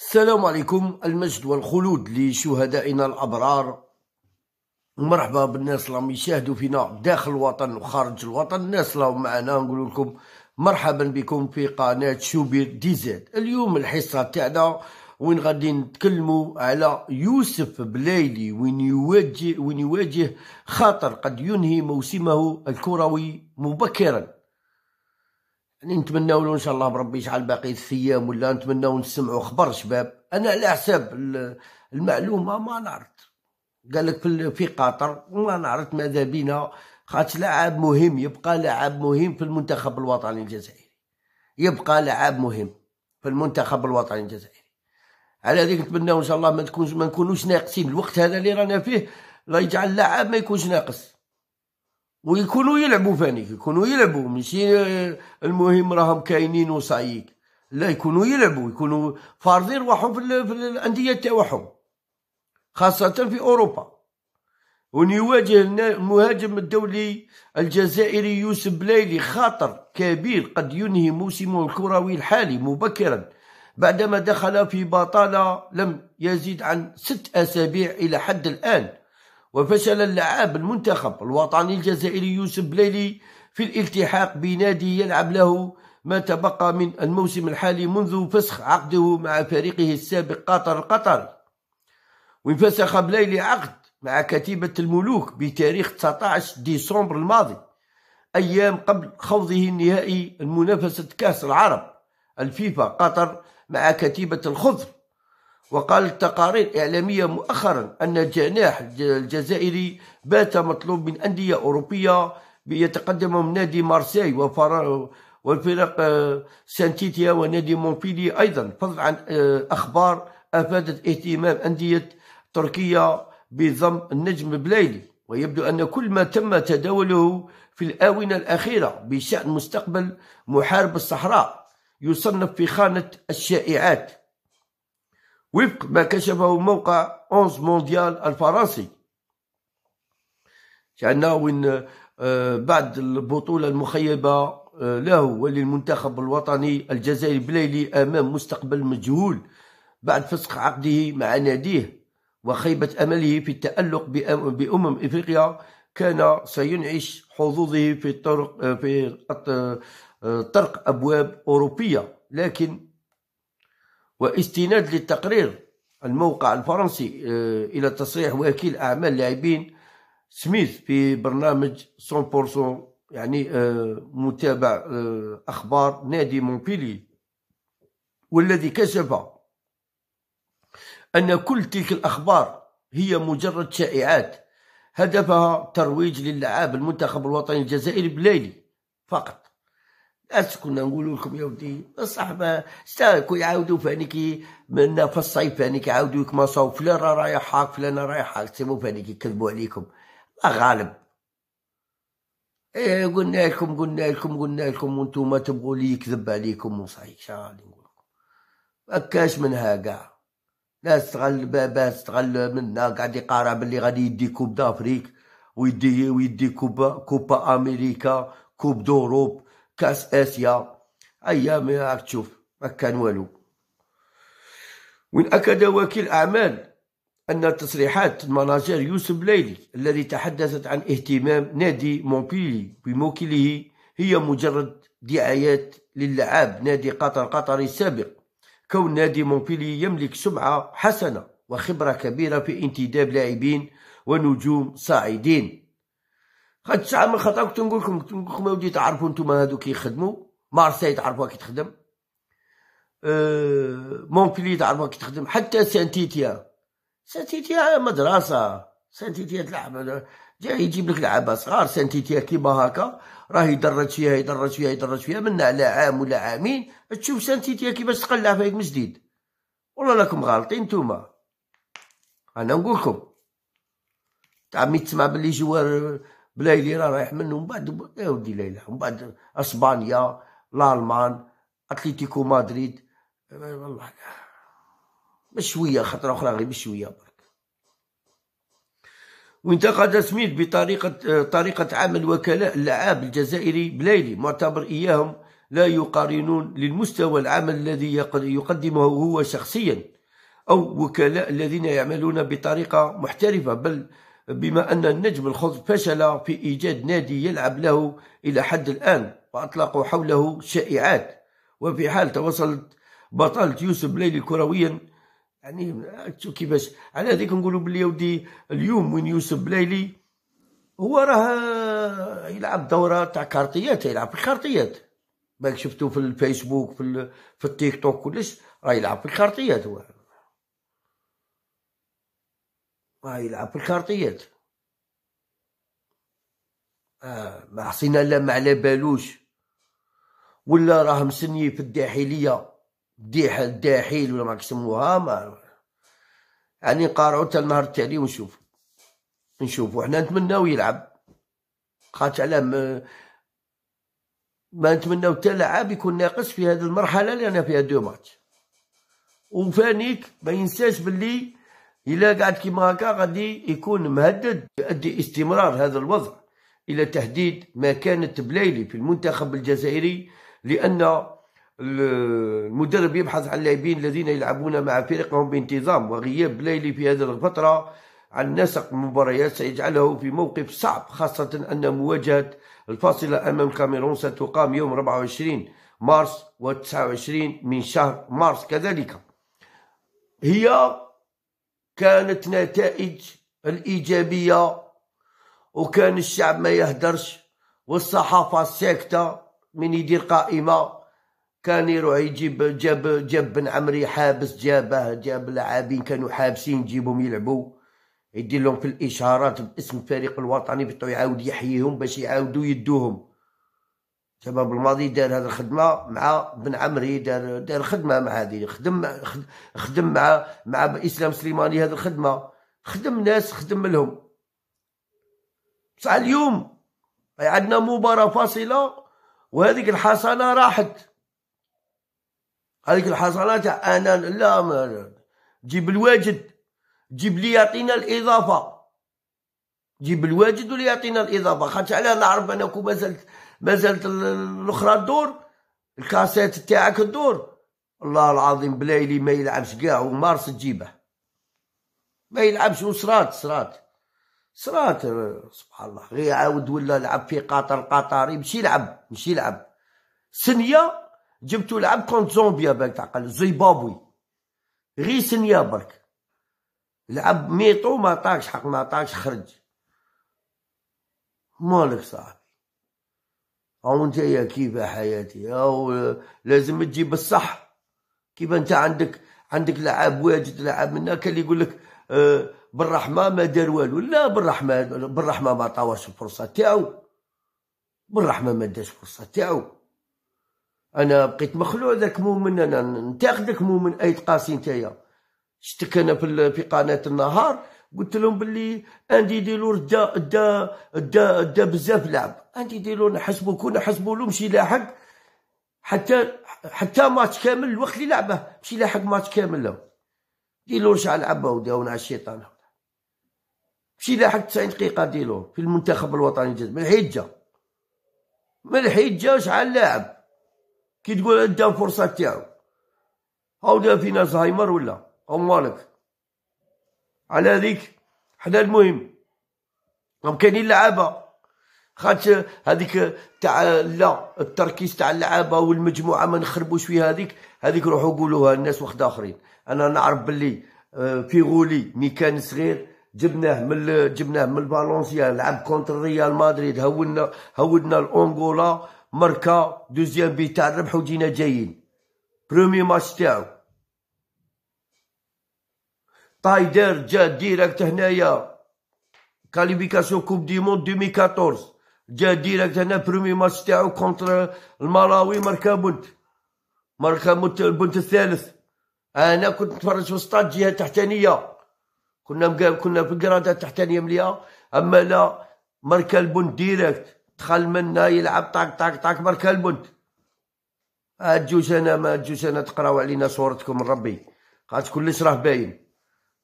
السلام عليكم المجد والخلود لشهدائنا الأبرار مرحبا بالناس اللي راهم يشاهدوا فينا داخل الوطن وخارج الوطن الناس اللي معنا نقول لكم مرحبا بكم في قناة شوبير زاد اليوم الحصة تاعنا وين غادي نتكلموا على يوسف بلايلي وين يواجه وين يواجه خاطر قد ينهي موسمه الكروي مبكرا يعني نتمناو ان شاء الله بربي يجعل باقي الايام ولا نتمناو نسمعوا خبر شباب انا على حساب المعلومه ما نعرف قال لك في قطر ما نعرف ماذا بينا خاطر لاعب مهم يبقى لاعب مهم في المنتخب الوطني الجزائري يبقى لاعب مهم في المنتخب الوطني الجزائري على ذلك نتمناو ان شاء الله ما تكونش ما نكونوش ناقصين الوقت هذا اللي رانا فيه لا يجعل اللاعب ما يكونش ناقص ويكونوا يلعبوا فانيك يكونوا يلعبوا ماشي المهم راهم كاينين وصايك لا يكونوا يلعبوا يكونوا فارضين روحهم في الانديه تاعهم خاصه في اوروبا ونواجه المهاجم الدولي الجزائري يوسف بلايلي خاطر كبير قد ينهي موسمه الكروي الحالي مبكرا بعدما دخل في بطالة لم يزيد عن ست أسابيع إلى حد الآن وفشل اللعاب المنتخب الوطني الجزائري يوسف بليلي في الالتحاق بنادي يلعب له ما تبقى من الموسم الحالي منذ فسخ عقده مع فريقه السابق قطر القطري وانفسخ بليلي عقد مع كتيبة الملوك بتاريخ 19 ديسمبر الماضي أيام قبل خوضه النهائي المنافسة كأس العرب الفيفا قطر مع كتيبة الخضر وقال تقارير إعلامية مؤخرا أن الجناح الجزائري بات مطلوب من أندية أوروبية يتقدم نادي مارسيل والفرق آه، سانتيتيا ونادي مونفيلي أيضا فضلا عن آه، أخبار أفادت اهتمام أندية تركيا بضم النجم بلايلي ويبدو أن كل ما تم تداوله في الآونة الأخيرة بشأن مستقبل محارب الصحراء يصنف في خانة الشائعات وفق ما كشفه موقع أونز مونديال الفرنسي كان وين آه، بعد البطولة المخيبة آه، له وللمنتخب الوطني الجزائري بليلي أمام مستقبل مجهول بعد فسخ عقده مع ناديه وخيبة أمله في التألق بأمم إفريقيا كان سينعش حظوظه في الطرق آه، في طرق أبواب أوروبية لكن واستناد للتقرير الموقع الفرنسي آه، إلى تصريح وكيل أعمال لاعبين سميث في برنامج 100% يعني آه، متابع آه، أخبار نادي مونبيلي والذي كشف أن كل تلك الأخبار هي مجرد شائعات هدفها ترويج للعاب المنتخب الوطني الجزائري بليلي فقط أس كنا نقول لكم يا ودي الصحبة كو يعاودوا فانيكي من في الصيف فانيكي يعاودوا لكم صوب فلان رايح هاك فلان رايح هاك سيبوا فانيك يكذبوا عليكم الله غالب إيه قلنا لكم قلنا لكم قلنا لكم وانتم ما تبغوا لي يكذب عليكم وصحي شغالي نقول لكم أكاش منها كاع ناس تغل باس تغل منا قاعد يقارع باللي غادي يدي كوب دافريك ويدي ويدي كوبا كوبا امريكا كوب دوروب كاس اسيا ايام راك تشوف ما كان والو وإن أكد وكيل أعمال أن تصريحات المناجر يوسف ليلي الذي تحدثت عن اهتمام نادي مونبيلي بموكله هي مجرد دعايات للعاب نادي قطر قطري السابق كون نادي مونبيلي يملك سمعة حسنة وخبرة كبيرة في انتداب لاعبين ونجوم صاعدين هاد الساعه من خطا كنت نقول لكم كنت نقول لكم اودي تعرفوا انتم هادو كي يخدموا مارسي تعرفوها كي تخدم أه مونبلي تعرفوها كي تخدم حتى سانتيتيا سانتيتيا مدرسه سانتيتيا تلعب جاي يجيب لك لعابه صغار سانتيتيا كيما هكا راه يدرج فيها يدرج فيها يدرج فيها من على عام ولا عامين تشوف سانتيتيا كيفاش تقلع فيك من جديد والله راكم غالطين نتوما انا نقول لكم تعمي تسمع باللي جوار بلايلي راه رايح منه من بعد يا ودي ليلى من بعد اسبانيا لالمان اتليتيكو مدريد والله بشويه خطره اخرى غير بشويه برك وانتقد سميث بطريقه طريقه عمل وكلاء اللعاب الجزائري بلايلي معتبر اياهم لا يقارنون للمستوى العمل الذي يقدمه هو شخصيا او وكلاء الذين يعملون بطريقه محترفه بل بما أن النجم الخضر فشل في إيجاد نادي يلعب له إلى حد الآن وأطلقوا حوله شائعات وفي حال توصلت بطالة يوسف ليلي كرويا يعني شو كيفاش على هذيك نقولوا بلي ودي اليوم وين يوسف ليلي هو راه يلعب دورة تاع كارطيات يلعب في كارطيات بالك شفتو في الفيسبوك في, في التيك توك كلش راه يلعب في كارطيات هو راه يلعب بالكارطيات آه ما حصينا لا ما على بالوش ولا راه مسني في الداخليه ديح الداحيل ولا ما كسموها ما يعني نقارعو حتى النهار التالي ونشوف نشوفو حنا نتمناو يلعب خاطر علاه ما, ما نتمناو حتى لعاب يكون ناقص في هذه المرحله اللي انا فيها دو ماتش وفانيك ما ينساش باللي الا قعد كيما هكا غادي يكون مهدد يؤدي استمرار هذا الوضع الى تهديد مكانه بلايلي في المنتخب الجزائري لان المدرب يبحث عن اللاعبين الذين يلعبون مع فريقهم بانتظام وغياب بلايلي في هذه الفتره عن نسق مباريات سيجعله في موقف صعب خاصة أن مواجهة الفاصلة أمام كاميرون ستقام يوم 24 مارس و 29 من شهر مارس كذلك هي كانت نتائج الإيجابية وكان الشعب ما يهدرش والصحافة ساكتة من يدير قائمة كان يروح يجيب جاب جاب بن عمري حابس جابه جاب لاعبين كانوا حابسين يجيبهم يلعبوا يدير لهم في الاشارات باسم الفريق الوطني بطو يعاود يحييهم باش يعاودوا يدوهم شباب الماضي دار هذه الخدمه مع بن عمري دار دار خدمه مع هذه خدم خدم مع مع اسلام سليماني هذه الخدمه خدم ناس خدم لهم بصح اليوم عندنا مباراه فاصله وهذيك الحصانه راحت هذيك الحصانه تاع انا لا جيب الواجد جيب لي يعطينا الاضافه جيب الواجد واللي يعطينا الاضافه خاطر علاه نعرف كو مازالت مازالت الاخرى الدور الكاسات تاعك الدور الله العظيم بلايلي ما يلعبش كاع ومارس تجيبه ما يلعبش وصرات صرات صرات سبحان الله غير عاود ولا لعب في قطر قطري مشي يلعب مشي يلعب سنيه جبتو لعب كونت زومبيا بالك تعقل زيمبابوي غير سنيه برك لعب ميطو ما طاقش حق ما طاقش خرج مالك صاحبي او انت يا كيف يا حياتي او لازم تجيب الصح كيف انت عندك عندك لعاب واجد لعاب من هناك اللي يقول لك آه، بالرحمه ما دار والو لا بالرحمه بالرحمه ما عطاوش الفرصه تاعو بالرحمه ما داش الفرصه تاعو انا بقيت مخلوع ذاك مؤمن انا نتاخذك مؤمن ايت قاسي نتايا شتك انا في قناه النهار قلت لهم باللي اندي ديلور دا دا دا دا بزاف لعب اندي ديلور نحسبو كون نحسبو له مشي لاحق حتى حتى ماتش كامل الوقت اللي لعبه مشي لاحق ماتش كامل له ديلور شعل عبه وداون على الشيطان مشي لاحق 90 دقيقه ديلور في المنتخب الوطني الجزائري من الحجة جا من الحجة جا شعل لاعب كي تقول ادا فرصه تاعو هاو فينا زهايمر ولا هاو مالك على هذيك حنا المهم راهم كاينين لعابه خاطش هذيك تاع لا التركيز تاع اللعابه والمجموعه ما نخربوش فيها هذيك هذيك روحوا قولوها الناس واحد اخرين انا نعرف باللي آه، فيغولي ميكان صغير جبناه من جبناه من فالونسيا لعب كونتر ريال مدريد هولنا هولنا الانغولا ماركا دوزيام بي تاع الربح وجينا جايين برومي ماتش تاعو تايدر جا ديريكت هنايا كاليفيكاسيون كوب دي موند 2014 جا ديريكت هنا برومي ماتش تاعو كونتر المراوي ماركا بنت ماركا بنت البنت الثالث انا كنت نتفرج في ستاد جهه تحتانيه كنا مقا... كنا في القراده التحتانيه مليا اما لا ماركا البنت ديريكت دخل منا يلعب طاك طاك طاك ماركا البنت ما تجوش انا ما تجوش انا تقراو علينا صورتكم من ربي قالت كلش راه باين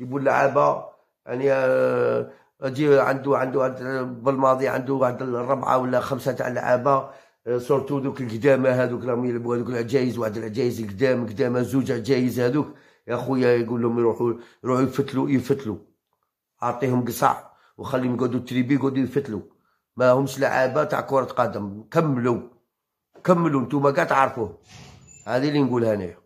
جيبوا اللعابه يعني آه، اجي عنده عنده, بالماضي عنده واحد الربعه ولا خمسه تاع اللعابه آه، سورتو دوك القدامى هذوك راهم يلعبوا هذوك العجايز واحد العجايز قدام قدامى زوج عجايز هذوك يا خويا يقول لهم يروحوا يروحوا يفتلوا يفتلوا اعطيهم قصع وخليهم يقعدوا تريبي يقعدوا يفتلوا ما همش لعابه تاع كره قدم كملوا كملوا انتوما كاع تعرفوه هذه اللي نقولها انايا